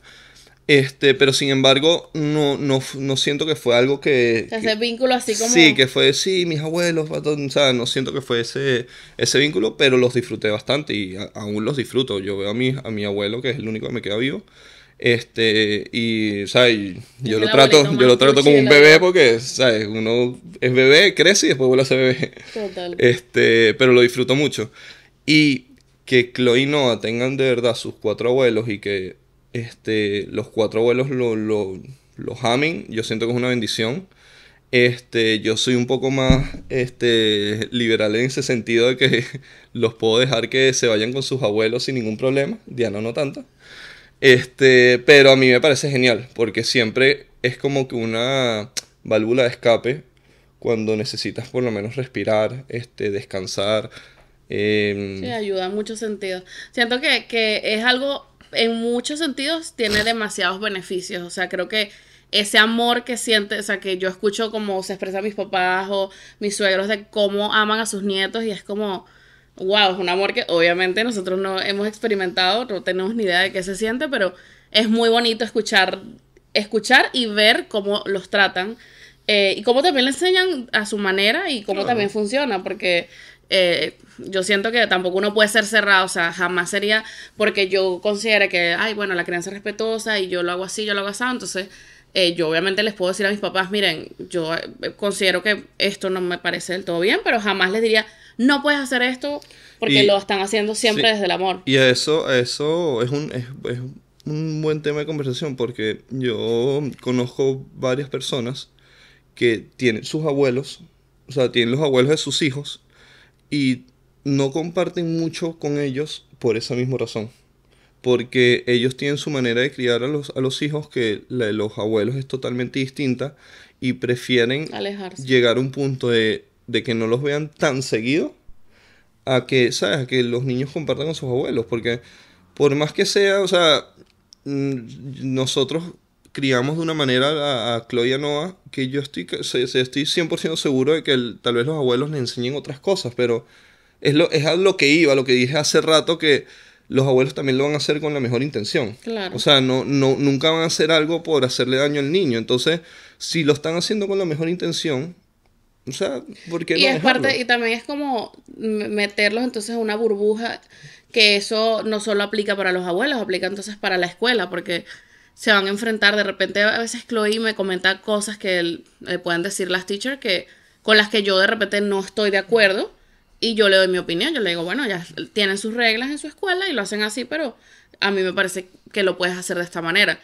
Este, pero sin embargo, no, no, no siento que fue algo que. ese vínculo así como. Sí, que fue, sí, mis abuelos, o no siento que fue ese, ese vínculo, pero los disfruté bastante y aún los disfruto. Yo veo a mi, a mi abuelo, que es el único que me queda vivo. Este, y, ¿sabes? Yo lo, trato, yo lo trato, como un bebé porque, ¿sabes? Uno es bebé, crece y después vuelve a ser bebé. Total. Este, pero lo disfruto mucho. Y que Chloe y Noah tengan de verdad sus cuatro abuelos y que este, los cuatro abuelos lo, los amen, yo siento que es una bendición. Este, yo soy un poco más este, liberal en ese sentido de que los puedo dejar que se vayan con sus abuelos sin ningún problema, Diana no tanto. Este, pero a mí me parece genial, porque siempre es como que una válvula de escape cuando necesitas por lo menos respirar, este, descansar. Eh... Sí, ayuda en muchos sentidos. Siento que, que es algo en muchos sentidos tiene demasiados beneficios. O sea, creo que ese amor que siente, o sea, que yo escucho como se expresa mis papás o mis suegros de cómo aman a sus nietos y es como, wow, es un amor que obviamente nosotros no hemos experimentado, no tenemos ni idea de qué se siente, pero es muy bonito escuchar, escuchar y ver cómo los tratan. Eh, y cómo también le enseñan a su manera y cómo también funciona, porque eh, yo siento que tampoco uno puede ser cerrado, o sea, jamás sería porque yo considere que, ay, bueno, la crianza es respetuosa y yo lo hago así, yo lo hago así, entonces eh, yo obviamente les puedo decir a mis papás, miren, yo eh, considero que esto no me parece del todo bien, pero jamás les diría, no puedes hacer esto porque lo están haciendo siempre desde el amor. Y eso, eso es un, es un buen tema de conversación porque yo conozco varias personas que tienen sus abuelos, o sea, tienen los abuelos de sus hijos y no comparten mucho con ellos por esa misma razón. Porque ellos tienen su manera de criar a los, a los hijos que la de los abuelos es totalmente distinta y prefieren llegar a un punto de, de, que no los vean tan seguido a que, ¿sabes? A que los niños compartan con sus abuelos. Porque por más que sea, o sea, mm, nosotros criamos de una manera a, Claudia Chloe y Noah que yo estoy, se, estoy 100% seguro de que tal vez los abuelos le enseñen otras cosas, pero es, lo, es a lo que iba, lo que dije hace rato, que los abuelos también lo van a hacer con la mejor intención. Claro. O sea, no, no, nunca van a hacer algo por hacerle daño al niño. Entonces, si lo están haciendo con la mejor intención, o sea, porque y parte Y también es como meterlos entonces en una burbuja que eso no solo aplica para los abuelos, aplica entonces para la escuela, porque se van a enfrentar. De repente a veces Chloe me comenta cosas que le eh, pueden decir las teachers que, con las que yo de repente no estoy de acuerdo y yo le doy mi opinión. Yo le digo, bueno, ya tienen sus reglas en su escuela y lo hacen así, pero a mí me parece que lo puedes hacer de esta manera.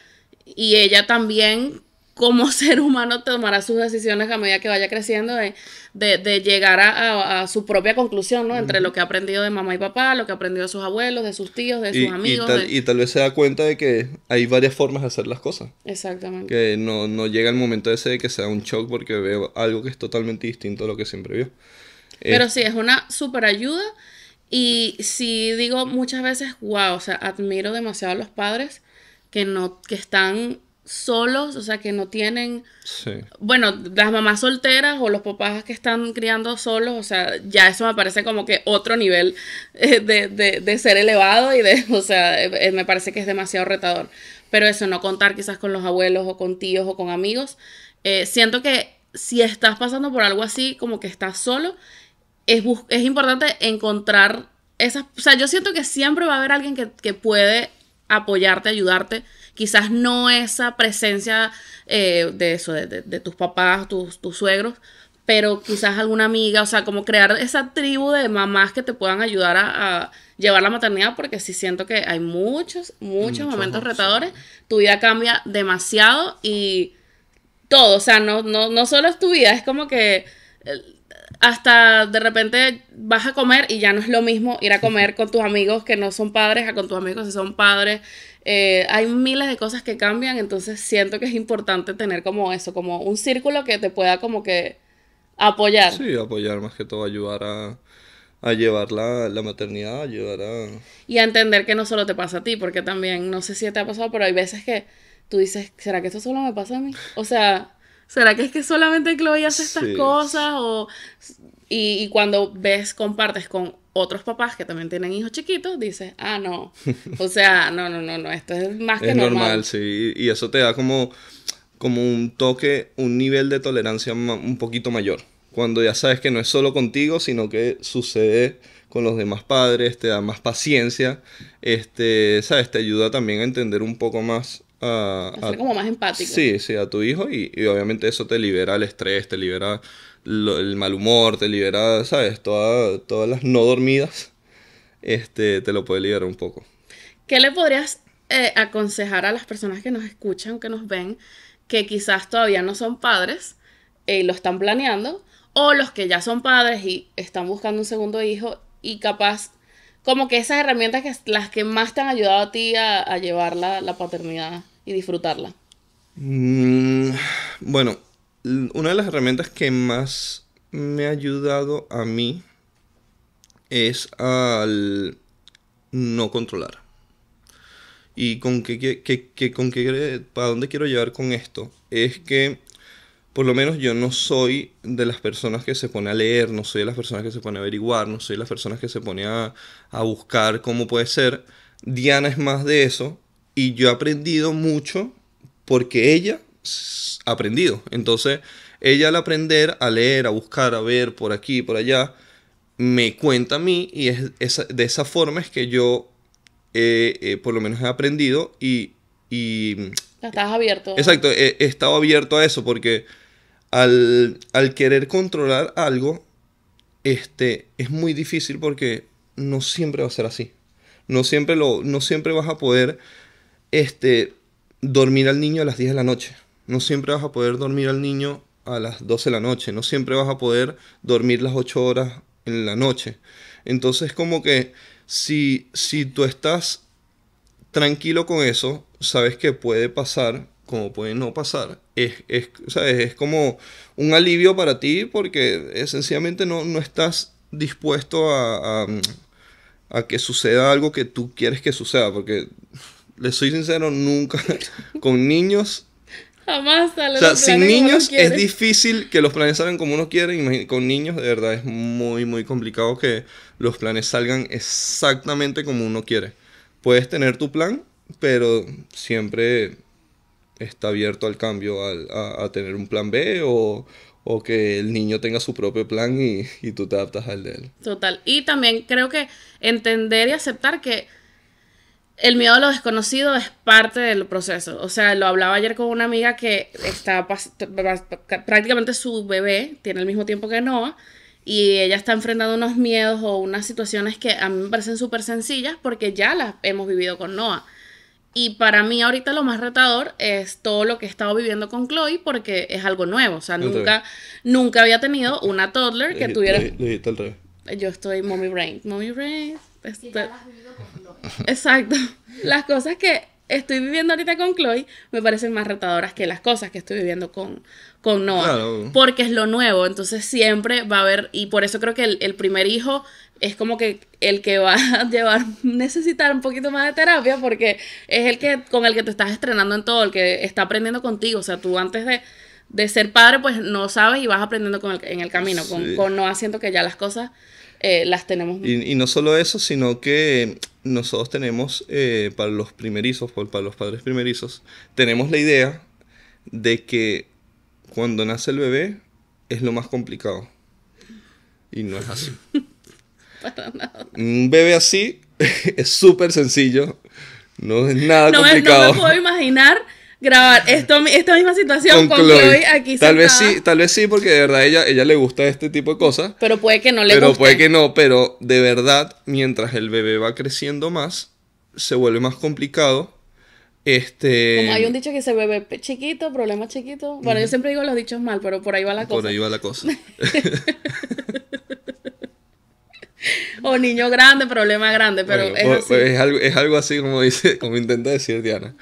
Y ella también como ser humano tomará sus decisiones a medida que vaya creciendo de, llegar a, su propia conclusión, ¿no? Entre lo que ha aprendido de mamá y papá, lo que ha aprendido de sus abuelos, de sus tíos, de sus amigos. Y tal, vez se da cuenta de que hay varias formas de hacer las cosas. Exactamente. Que no, llega el momento ese de que sea un shock porque veo algo que es totalmente distinto a lo que siempre vio. Pero sí, es una súper ayuda. Y sí digo muchas veces, wow, o sea, admiro demasiado a los padres que no, que están solos, o sea, que no tienen... Bueno, las mamás solteras o los papás que están criando solos, o sea, ya eso me parece como que otro nivel eh, de, ser elevado y de, o sea, eh, me parece que es demasiado retador. Pero eso, no contar quizás con los abuelos o con tíos o con amigos, eh, siento que si estás pasando por algo así, como que estás solo, es, es importante encontrar esas... O sea, yo siento que siempre va a haber alguien que, que puede apoyarte, ayudarte. Quizás no esa presencia eh, de eso, de, tus papás, tus, suegros, pero quizás alguna amiga, o sea, como crear esa tribu de mamás que te puedan ayudar a, llevar la maternidad, porque sí siento que hay muchos, muchos, momentos retadores, tu vida cambia demasiado y todo, o sea, no, no, no solo es tu vida, es como que eh, hasta de repente vas a comer y ya no es lo mismo ir a comer con tus amigos que no son padres a con tus amigos que son padres. Eh, hay miles de cosas que cambian, entonces siento que es importante tener como eso, como un círculo que te pueda como que apoyar. Sí, apoyar más que todo, ayudar a, llevar la, maternidad, ayudar a... Y a entender que no solo te pasa a ti, porque también, no sé si te ha pasado, pero hay veces que tú dices, ¿será que eso solo me pasa a mí? O sea... ¿será que es que solamente Chloe hace estas cosas? O, y, cuando ves, compartes con otros papás que también tienen hijos chiquitos, dices, ah, no. O sea, no, no, no, no, esto es más que es normal. normal. sí. Y eso te da como, como un toque, un nivel de tolerancia un poquito mayor. Cuando ya sabes que no es solo contigo, sino que sucede con los demás padres, te da más paciencia, este, sabes, te ayuda también a entender un poco más a, ser como más empático. Sí, sí, a tu hijo y, obviamente eso te libera el estrés, te libera el mal humor, te libera, ¿sabes? todas las no dormidas, este, te lo puede liberar un poco. ¿Qué le podrías eh, aconsejar a las personas que nos escuchan, que nos ven, que quizás todavía no son padres y eh, lo están planeando, o los que ya son padres y están buscando un segundo hijo y capaz como que esas herramientas que las que más te han ayudado a ti a, llevar la, la, paternidad y disfrutarla. Mm, bueno, una de las herramientas que más me ha ayudado a mí es al no controlar. ¿Y con qué, qué, qué, con qué, para dónde quiero llevar con esto? Es que por lo menos yo no soy de las personas que se pone a leer, no soy de las personas que se pone a averiguar, no soy de las personas que se pone a, buscar cómo puede ser. Diana es más de eso y yo he aprendido mucho porque ella ha aprendido. Entonces, ella al aprender a leer, a buscar, a ver por aquí, por allá, me cuenta a mí y de esa forma es que yo eh, eh, por lo menos he aprendido y... y estás abierto. Exacto, he estado abierto a eso porque al, al querer controlar algo, este, es muy difícil porque no siempre va a ser así. No siempre, lo, no siempre vas a poder este, dormir al niño a las 10 de la noche. No siempre vas a poder dormir al niño a las 12 de la noche. No siempre vas a poder dormir las 8 horas en la noche. Entonces como que si, si tú estás tranquilo con eso, sabes que puede pasar como puede no pasar. Es, es, como un alivio para ti porque esencialmente no, no estás dispuesto a, que suceda algo que tú quieres que suceda. Porque, le soy sincero, nunca con niños... Jamás salen O sea, sin niños es difícil que los planes salgan como uno quiere. con niños, de verdad, es muy, muy complicado que los planes salgan exactamente como uno quiere. Puedes tener tu plan, pero siempre está abierto al cambio, a, tener un plan B o, que el niño tenga su propio plan y, y tú te adaptas al de él. Total. Y también creo que entender y aceptar que el miedo a lo desconocido es parte del proceso. O sea, lo hablaba ayer con una amiga que está prácticamente su bebé, tiene el mismo tiempo que Noah, y ella está enfrentando unos miedos o unas situaciones que a mí me parecen súper sencillas porque ya las hemos vivido con Noah. Y para mí ahorita lo más retador es todo lo que he estado viviendo con Chloe porque es algo nuevo. O sea, nunca, nunca había tenido una toddler que tuviera... Yo estoy mommy brain. Mommy brain. Este Exacto. Las cosas que estoy viviendo ahorita con Chloe me parecen más retadoras que las cosas que estoy viviendo con, con Noah. Porque es lo nuevo, entonces siempre va a haber, y por eso creo que el primer hijo es como que el que va a llevar, necesitar un poquito más de terapia porque es el que con el que te estás estrenando en todo, el que está aprendiendo contigo. O sea, tú antes de, ser padre, pues no sabes y vas aprendiendo en el camino, con, no haciendo que ya las cosas eh, las tenemos. Y, y, no solo eso, sino que nosotros tenemos, eh, para los primerizos, para los padres primerizos, tenemos la idea de que cuando nace el bebé es lo más complicado. Y no es así. Un bebé así es súper sencillo. No es nada no, complicado. No me puedo imaginar grabar esto, esta misma situación con, Chloe. aquí tal vez sí tal vez sí porque de verdad ella ella le gusta este tipo de cosas pero puede que no le pero puede que no pero de verdad mientras el bebé va creciendo más se vuelve más complicado este como hay un dicho que se bebé chiquito problema chiquito bueno yo siempre digo los dichos mal pero por ahí va la cosa por ahí va la cosa o niño grande, problema grande, pero es, así. Es, algo, así como dice, como intenta decir Diana.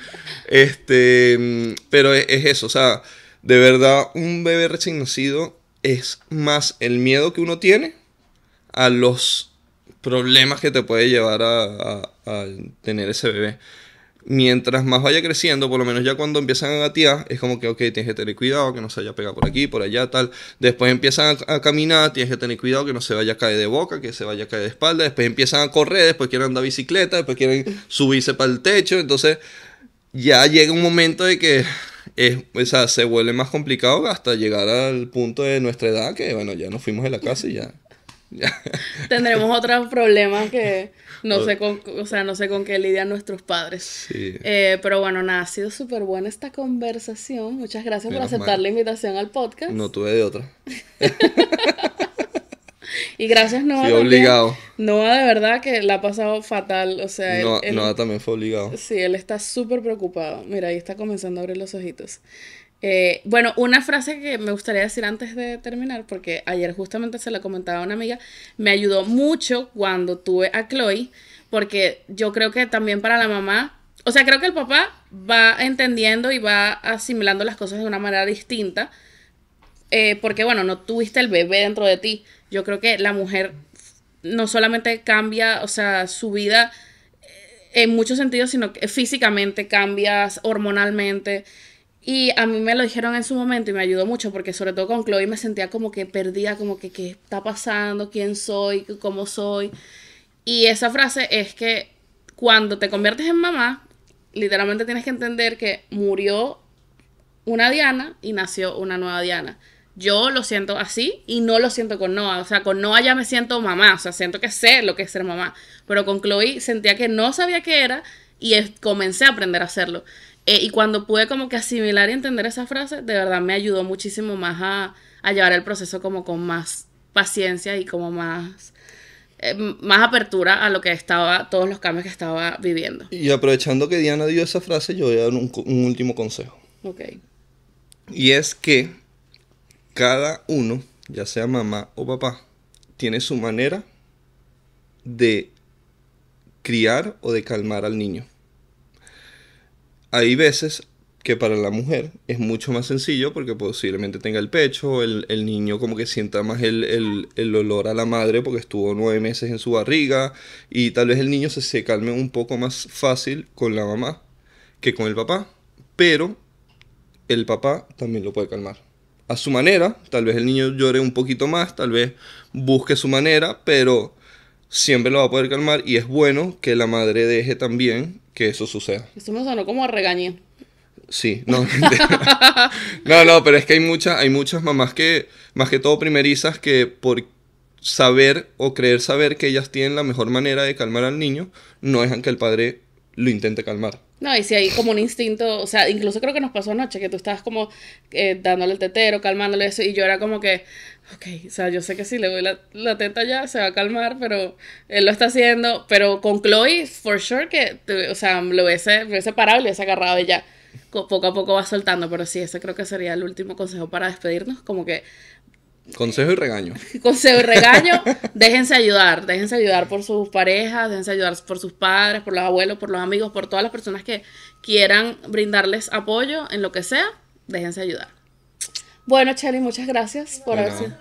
Este, mm, pero es, eso, o sea, de verdad un bebé recién nacido es más el miedo que uno tiene a los problemas que te puede llevar a tener ese bebé mientras más vaya creciendo, por lo menos ya cuando empiezan a gatear, es como que, ok, tienes que tener cuidado que no se haya a por aquí, por allá, tal. Después empiezan a, caminar, tienes que tener cuidado que no se vaya a caer de boca, que se vaya a caer de espalda. Después empiezan a correr, después quieren andar bicicleta, después quieren subirse para el techo. Entonces, ya llega un momento de que es, se vuelve más complicado hasta llegar al punto de nuestra edad, que bueno, ya nos fuimos de la casa y ya. Tendremos otros problemas que no sé con, sea, no sé con qué lidian nuestros padres. Eh, pero bueno, nada, ha sido súper buena esta conversación. Muchas gracias por aceptar la invitación al podcast. No tuve de otra. y gracias Noah. Fui obligado. Noah de verdad que la ha pasado fatal, o sea, Noah también fue obligado. Sí, él está súper preocupado. Mira, ahí está comenzando a abrir los ojitos. Eh, bueno, una frase que me gustaría decir antes de terminar, porque ayer justamente se la comentaba a una amiga, me ayudó mucho cuando tuve a Chloe, porque yo creo que también para la mamá, o sea, creo que el papá va entendiendo y va asimilando las cosas de una manera distinta, eh, porque bueno, no tuviste el bebé dentro de ti. Yo creo que la mujer no solamente cambia, o sea, su vida eh, en muchos sentidos, sino que físicamente cambias, hormonalmente. Y a mí me lo dijeron en su momento y me ayudó mucho porque sobre todo con Chloe me sentía como que perdida, como que qué está pasando, quién soy, cómo soy. Y esa frase es que cuando te conviertes en mamá, literalmente tienes que entender que murió una Diana y nació una nueva Diana. Yo lo siento así y no lo siento con Noah. O sea, con Noah ya me siento mamá. O sea, siento que sé lo que es ser mamá. Pero con Chloe sentía que no sabía qué era y comencé a aprender a hacerlo. Eh, y cuando pude como que asimilar y entender esa frase, de verdad me ayudó muchísimo más a, llevar el proceso como con más paciencia y como más, eh, más apertura a lo que estaba, todos los cambios que estaba viviendo. Y aprovechando que Diana dio esa frase, yo voy a dar un, un último consejo. Ok. Y es que cada uno, ya sea mamá o papá, tiene su manera de criar o de calmar al niño hay veces que para la mujer es mucho más sencillo porque posiblemente tenga el pecho, el, niño como que sienta más el, el, el, olor a la madre porque estuvo nueve meses en su barriga y tal vez el niño se, se calme un poco más fácil con la mamá que con el papá, pero el papá también lo puede calmar. A su manera, tal vez el niño llore un poquito más, tal vez busque su manera, pero siempre lo va a poder calmar y es bueno que la madre deje también que eso suceda. Eso me sonó como regañé. Sí, no. no, no, pero es que hay, muchas hay muchas mamás que, más que todo primerizas, que por saber o creer saber que ellas tienen la mejor manera de calmar al niño, no dejan que el padre lo intente calmar. No, y si hay como un instinto, o sea, incluso creo que nos pasó anoche, que tú estabas como eh, dándole el tetero, calmándole eso, y yo era como que, ok, o sea, yo sé que si le doy la, teta ya se va a calmar, pero él lo está haciendo, pero con Chloe, for sure que, o sea, lo hubiese, lo hubiese parado y lo hubiese agarrado y ya poco a poco va soltando, pero sí, ese creo que sería el último consejo para despedirnos, como que Consejo y regaño. Consejo y regaño. déjense ayudar, déjense ayudar por sus parejas, déjense ayudar por sus padres, por los abuelos, por los amigos, por todas las personas que quieran brindarles apoyo en lo que sea, déjense ayudar. Bueno, Cheli, muchas gracias por haber sido.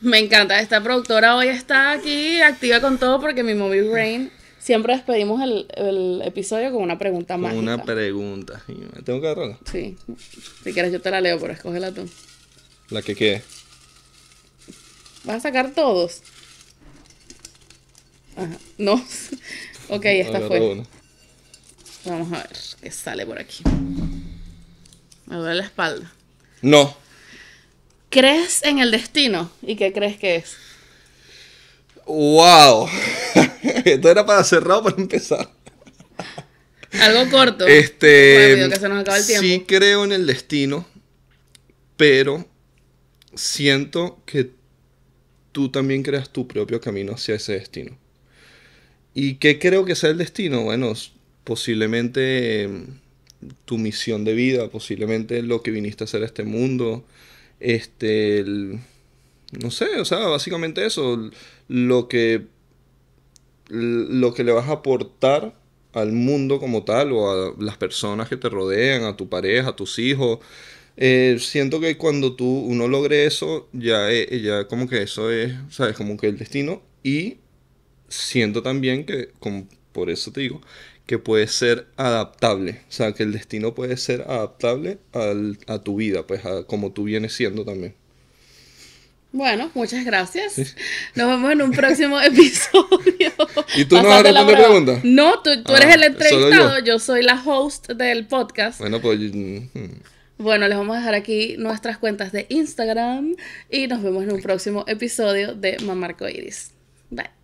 Me encanta, esta productora hoy está aquí activa con todo porque mi móvil Brain siempre despedimos el, episodio con una pregunta más. Una pregunta. ¿Tengo que agarrarla? Sí. Si quieres yo te la leo, pero escógela tú. La que quede. ¿Vas a sacar todos? Ajá. No. ok, esta fue. Vamos a ver qué sale por aquí. Me duele la espalda. No. ¿Crees en el destino? ¿Y qué crees que es? ¡Wow! Esto era para cerrar o para empezar. Algo corto. Este. que se nos acaba el tiempo. Sí creo en el destino, pero siento que tú también creas tu propio camino hacia ese destino. ¿Y qué creo que sea el destino? Bueno, posiblemente em, tu misión de vida, posiblemente lo que viniste a hacer a este mundo, este, no sé, o sea, básicamente eso, lo que, lo que le vas a aportar al mundo como tal o a las personas que te rodean, a tu pareja, a tus hijos, eh, siento que cuando tú, uno logre eso, eh, eh, ya, como que eso es, ¿sabes? Como que el destino. Y siento también que, por eso te digo, que puede ser adaptable. O sea, que el destino puede ser adaptable al, a tu vida, pues a como tú vienes siendo también. Bueno, muchas gracias. Nos vemos en un próximo episodio. ¿Y tú no vas a responder preguntas? No, tú, eres ah, el entrevistado, yo. soy la host del podcast. Bueno, pues... Mm, mm. Bueno, les vamos a dejar aquí nuestras cuentas de Instagram y nos vemos en un próximo episodio de Mamarco Iris. Bye.